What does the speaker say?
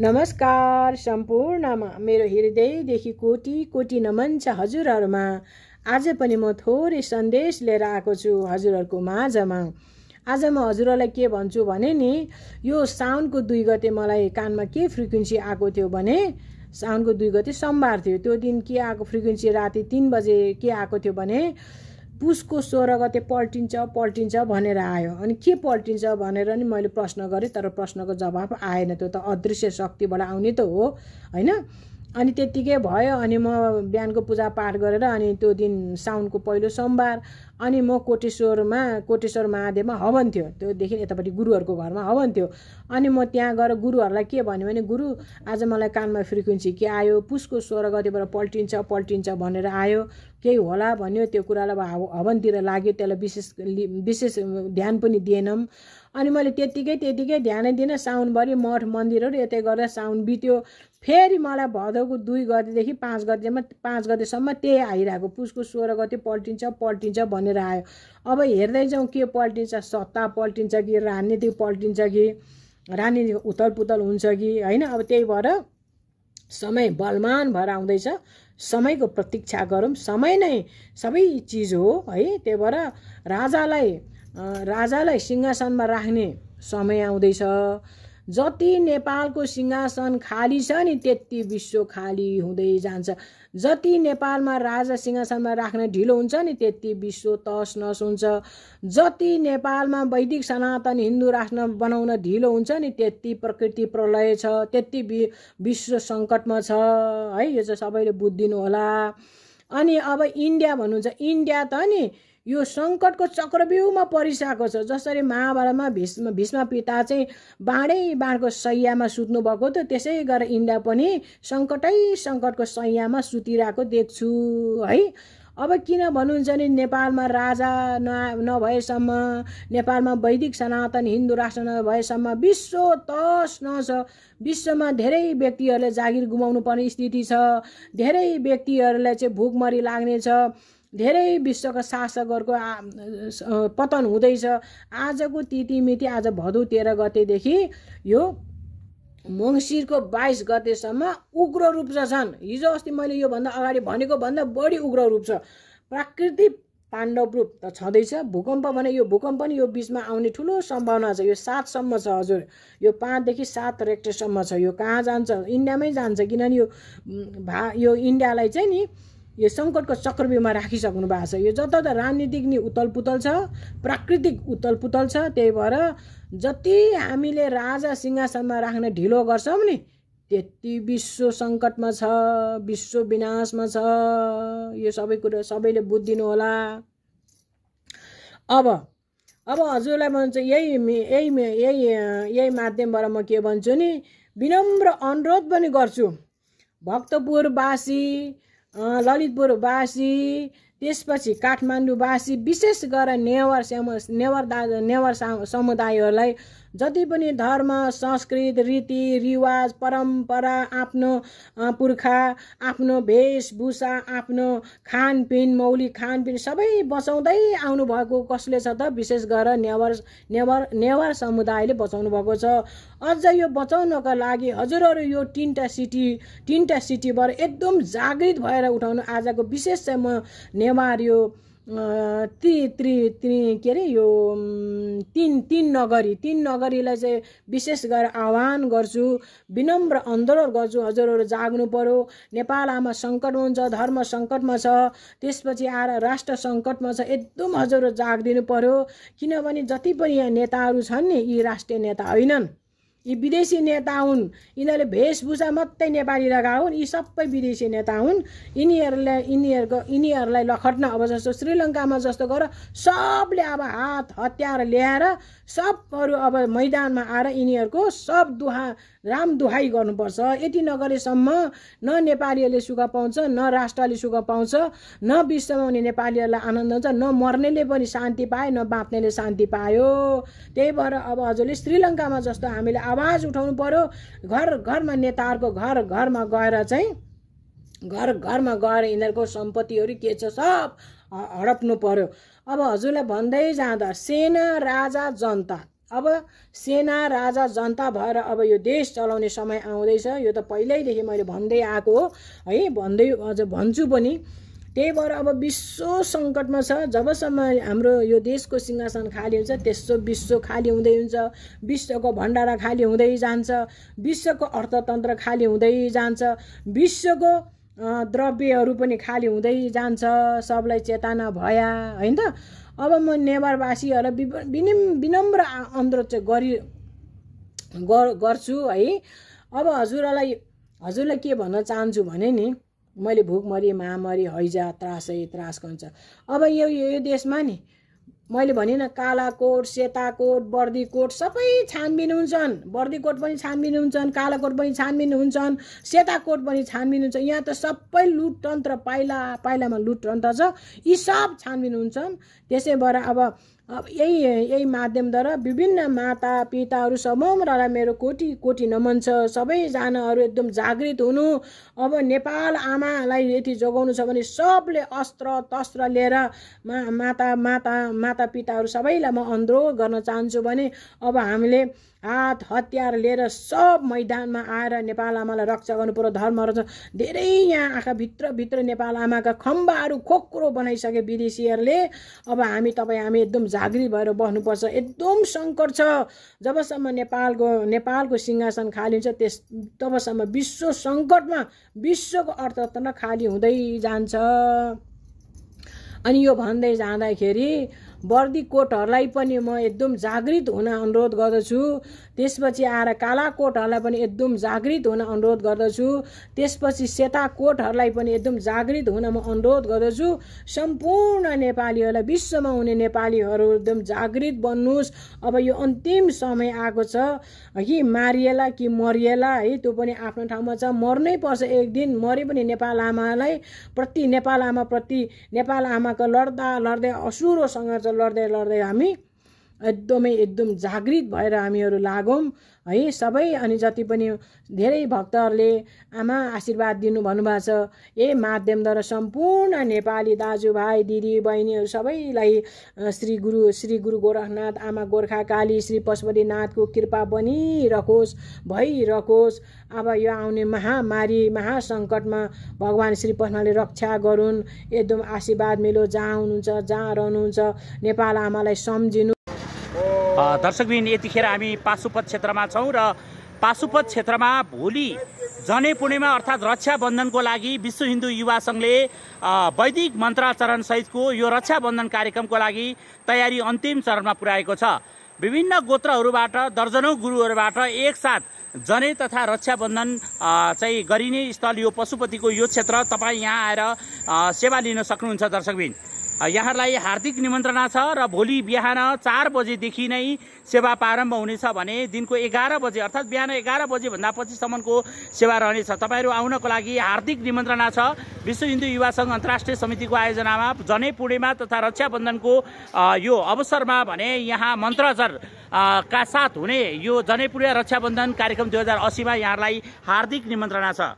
नमस्कार सम्पूर्णमा मेरो हृदयदेखि कोटी कोटी नमन छ हजुरहरूमा आज पनि म थोरै सन्देश लिएर आएको छु हजुरहरूको माझमा आज म हजुरहरूलाई के भन्छु भने नि यो साउनको दुई गते मलाई कानमा के फ्रिक्वेन्सी आएको थियो भने साउनको दुई गते सोमबार थियो त्यो दिन के आएको फ्रिक्वेन्सी राति तिन बजे के आएको थियो भने पुसको सोह्र गते पल्टिन्छ पल्टिन्छ भनेर आयो अनि के पल्टिन्छ भनेर नि मैले प्रश्न गरेँ तर प्रश्नको जवाब आएन त्यो त अदृश्य शक्तिबाट आउने त हो होइन अनि त्यत्तिकै भयो अनि म बिहानको पूजापाठ गरेर अनि त्यो दिन साउनको पहिलो सोमबार अनि म कोटेश्वरमा कोटेश्वर महादेवमा हवन थियो त्योदेखि यतापट्टि गुरुहरूको घरमा हवन थियो अनि म त्यहाँ गएर गुरुहरूलाई के भन्यो भने गुरु आज मलाई कानमा फ्रिक्वेन्सी के आयो पुसको स्वर गतिबाट पल्टिन्छ पल्टिन्छ भनेर आयो केही होला भन्यो त्यो कुरालाई अब हवनतिर लाग्यो त्यसलाई विशेष विशेष ध्यान पनि दिएनौँ अनि मैले त्यत्तिकै त्यत्तिकै ध्यानै दिन साउनभरि मठ मन्दिरहरू यतै गरेर साउन बित्यो फेरि मलाई भदौको दुई गतेदेखि पाँच गतेमा पाँच गतेसम्म त्यही आइरहेको पुसको सोह्र गते पल्टिन्छ पल्टिन्छ भनेर आयो अब हेर्दै जाउँ के पल्टिन्छ सत्ता पल्टिन्छ कि राजनीति पल्टिन्छ कि राजनीति उथल पुतल हुन्छ कि होइन अब त्यही भएर समय बलमान भएर आउँदैछ समयको प्रतीक्षा गरौँ समय नै सबै चिज हो है त्यही भएर राजालाई राजालाई सिंहासनमा राख्ने समय आउँदैछ जति नेपालको सिंहासन खाली छ नि त्यति विश्व खाली हुँदै जान्छ जति नेपालमा राजा सिंहासनमा राख्न ढिलो हुन्छ नि त्यति विश्व तस नस हुन्छ जति नेपालमा वैदिक सनातन हिन्दू राष्ट्र बनाउन ढिलो हुन्छ नि त्यति प्रकृति प्रलय छ त्यति विश्व सङ्कटमा छ है यो चाहिँ सबैले बुझिदिनु होला अनि अब इन्डिया भन्नुहुन्छ इन्डिया त नि यो सङ्कटको चक्रव्यूहमा परिसकेको छ जसरी महाभारतमा भीष्म भीष्म पिता चाहिँ बाँडै बाँडको सयमा भएको थियो त्यसै गरेर इन्डिया पनि सङ्कटै सङ्कटको सयमा सुतिरहेको देख्छु है अब किन भन्नुहुन्छ भने नेपालमा राजा न नभएसम्म नेपालमा वैदिक सनातन हिन्दू राष्ट्र नभएसम्म विश्व तस छ विश्वमा धेरै व्यक्तिहरूले जागिर गुमाउनु पर्ने स्थिति छ धेरै व्यक्तिहरूलाई चाहिँ भुकमरी लाग्नेछ धेरै विश्वका शासकहरूको पतन हुँदैछ आजको तिथिमिति आज भदौ तेह्र गतेदेखि यो मङ्सिरको बाइस गतेसम्म उग्र रूप छ छन् हिजो अस्ति मैले योभन्दा अगाडि भनेको भन्दा बढी उग्र रूप छ प्राकृतिक पाण्डव रूप त छँदैछ भूकम्प भने यो भूकम्प पनि यो बिचमा आउने ठुलो सम्भावना छ यो सातसम्म छ हजुर यो पाँचदेखि सात रेक्टरसम्म छ यो कहाँ जान्छ इन्डियामै जान्छ किनभने यो भा यो इन्डियालाई चाहिँ नि यो सङ्कटको चक्रव्यूहमा राखिसक्नु भएको छ यो जताततै राजनीतिक नि उतल पुतल छ प्राकृतिक उतल पुतल छ त्यही भएर जति हामीले राजा सिंहासनमा राख्ने ढिलो गर्छौँ नि त्यति विश्व सङ्कटमा छ विश्व विनाशमा छ यो सबै कुरो सबैले बुझिदिनु होला अब अब हजुरलाई भन्छु यही यही यही यही माध्यमबाट म के भन्छु नि विनम्र अनुरोध पनि गर्छु भक्तपुरवासी ललितपुरवासी त्यसपछि काठमाडौँवासी विशेष गरेर नेवार नेवार दाजु नेवार समुदायहरूलाई जति पनि धर्म संस्कृत रिवाज परम्परा आफ्नो पुर्खा आफ्नो वेशभूषा आफ्नो खानपिन मौलिक खानपिन सबै बचाउँदै आउनुभएको कसले छ त विशेष गरेर नेवार नेवार नेवार समुदायले बचाउनु भएको छ अझ यो बचाउनको लागि हजुरहरू यो तिनवटा सिटी तिनवटा सिटीबाट एकदम जागृत भएर उठाउनु आजको विशेष चाहिँ म नेवार यो ती त्रि त्रि के अरे यो तिन तिन नगरी तिन नगरीलाई चाहिँ विशेष गरेर आह्वान गर्छु विनम्र आन्दोलन गर्छु हजुरहरू जाग्नु पऱ्यो नेपाल आमा सङ्कटमा हुन्छ धर्म सङ्कटमा छ त्यसपछि आएर राष्ट्र सङ्कटमा छ एकदम हजुरहरू जागिदिनु पऱ्यो किनभने जति पनि यहाँ नेताहरू छन् नि यी राष्ट्रिय नेता होइनन् यी विदेशी नेता हुन् यिनीहरूले भेषभूषा मात्रै नेपाली हुन् यी सबै विदेशी नेता हुन् यिनीहरूलाई यिनीहरूको यिनीहरूलाई लखट्न अब जस्तो श्रीलङ्कामा जस्तो गर सबले अब हात हतियार ल्याएर सबहरू अब मैदानमा आएर यिनीहरूको सब दुहा राम दुहाई गर्नुपर्छ यति नगरेसम्म न नेपालीहरूले सुख पाउँछ न राष्ट्रले सुख पाउँछ न विश्वमा हुने नेपालीहरूलाई आनन्द हुन्छ न मर्नेले पनि शान्ति पाए न बाँच्नेले शान्ति पायो त्यही भएर अब हजुरले श्रीलङ्कामा जस्तो हामीले आवाज उठाउनु पऱ्यो घर घरमा नेताहरूको घर घरमा गएर चाहिँ घर घरमा गएर यिनीहरूको सम्पत्तिहरू के छ सब हडप्नु पऱ्यो अब हजुरलाई भन्दै जाँदा सेना राजा जनता अब सेना राजा जनता भएर अब यो देश चलाउने समय आउँदैछ यो त पहिल्यैदेखि मैले भन्दै आएको हो है भन्दै अझ भन्छु पनि त्यही भएर अब विश्व सङ्कटमा छ जबसम्म हाम्रो यो देशको सिंहासन खाली हुन्छ त्यसो विश्व खाली हुँदै हुन्छ विश्वको भण्डारा खाली हुँदै जान्छ विश्वको अर्थतन्त्र खाली हुँदै जान्छ विश्वको द्रव्यहरू पनि खाली हुँदै जान्छ सबलाई चेतना भया होइन त अब म नेवारवासीहरूलाई विनम्र अनुरोध चाहिँ गरी गर्छु है अब हजुरलाई हजुरलाई के भन्न चाहन्छु भने नि मैले भुकमरी महामारी हैजा त्रासै त्रास गर्छ अब यो यो देशमा नि मैले भनिनँ कोट सेताकोट कोट सबै छानबिन हुन्छन् कोट पनि छानबिन हुन्छन् कोट पनि छानबिन हुन्छन् कोट पनि छानबिन हुन्छ यहाँ त सबै लुटतन्त्र पाइला पाइलामा लुटतन्त्र छ यी सब छानबिन हुन्छन् त्यसै भएर अब अब यही यही माध्यमद्वारा विभिन्न माता पिताहरू समूहलाई मेरो कोटी कोटी नमन छ सबैजनाहरू एकदम जागृत हुनु अब नेपाल आमालाई यति जोगाउनु छ भने सबले अस्त्र तस्त्र लिएर मा माता माता माता पिताहरू सबैलाई म अनुरोध गर्न चाहन्छु भने अब हामीले हात हतियार लिएर सब मैदानमा आएर नेपाल आमालाई रक्षा गर्नु पऱ्यो धर्म रक्षा धेरै यहाँ आँखाभित्रभित्र नेपाल आमाका खम्बाहरू खोक्रो बनाइसके विदेशीहरूले अब हामी तपाईँ हामी एकदम जागृत भएर बस्नुपर्छ एकदम सङ्कट छ जबसम्म नेपालको नेपालको सिंहासन खाली हुन्छ त्यस तबसम्म विश्व सङ्कटमा विश्वको अर्थतन्त्र खाली हुँदै जान्छ अनि यो भन्दै जाँदाखेरि बर्दी कोटहरूलाई पनि म एकदम जागृत हुन अनुरोध गर्दछु त्यसपछि आएर काला कोटहरूलाई पनि एकदम जागृत हुन अनुरोध गर्दछु त्यसपछि सेता कोटहरूलाई पनि एकदम जागृत हुन म अनुरोध गर्दछु सम्पूर्ण नेपालीहरूलाई विश्वमा हुने नेपालीहरू एकदम जागृत बन्नुहोस् अब यो अन्तिम समय आएको छ कि मारिएला कि मरिएला है त्यो पनि आफ्नो ठाउँमा छ मर्नै पर्छ एक दिन मरे पनि नेपाल आमालाई प्रति नेपाल आमा प्रति नेपाल आमाको लड्दा लड्दै असुरोसँग dolor de dolor de a mí एकदमै एकदम जागृत भएर हामीहरू लागौँ है सबै अनि जति पनि धेरै भक्तहरूले आमा आशीर्वाद दिनु भन्नुभएको छ यही माध्यमद्वारा सम्पूर्ण नेपाली दाजुभाइ दिदी बहिनीहरू सबैलाई श्री गुरु श्री गुरु गोरखनाथ आमा गोर्खा काली श्री पशुपतिनाथको कृपा बनिरहोस् भइरहोस् अब यो आउने महामारी महासङ्कटमा भगवान् श्री पशुनाथले रक्षा गरून् एकदम आशीर्वाद मिलो जहाँ हुनुहुन्छ जहाँ रहनुहुन्छ नेपाल आमालाई सम्झिनु दर्शकबिन यतिखेर हामी पाशुपत क्षेत्रमा छौँ र पाशुपत क्षेत्रमा भोलि जने पूर्णिमा अर्थात् रक्षाबन्धनको लागि विश्व हिन्दू युवा सङ्घले वैदिक मन्त्राचरणसहितको यो रक्षाबन्धन कार्यक्रमको लागि तयारी अन्तिम चरणमा पुर्याएको छ विभिन्न गोत्रहरूबाट दर्जनौँ गुरुहरूबाट एकसाथ जने तथा रक्षाबन्धन चाहिँ गरिने स्थल यो पशुपतिको यो क्षेत्र तपाईँ यहाँ आएर सेवा लिन सक्नुहुन्छ दर्शकबिन यहाँहरूलाई हार्दिक निमन्त्रणा छ र भोलि बिहान चार बजेदेखि नै सेवा प्रारम्भ हुनेछ भने दिनको एघार बजे अर्थात् बिहान एघार बजेभन्दा पछिसम्मको सेवा रहनेछ तपाईँहरू आउनको लागि हार्दिक निमन्त्रणा छ विश्व हिन्दू युवा सङ्घ अन्तर्राष्ट्रिय समितिको आयोजनामा जनै पूर्णिमा तथा रक्षाबन्धनको यो अवसरमा भने यहाँ मन्त्रजर का साथ हुने यो जनैपुर्या रक्षाबन्धन कार्यक्रम दुई हजार असीमा यहाँहरूलाई हार्दिक निमन्त्रणा छ